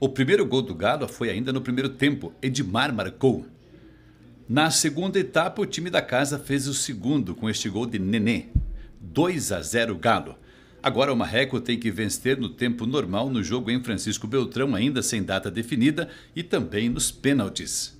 O primeiro gol do Galo foi ainda no primeiro tempo. Edmar marcou. Na segunda etapa, o time da casa fez o segundo com este gol de Nenê. 2 a 0 Galo. Agora o Marreco tem que vencer no tempo normal no jogo em Francisco Beltrão, ainda sem data definida, e também nos pênaltis.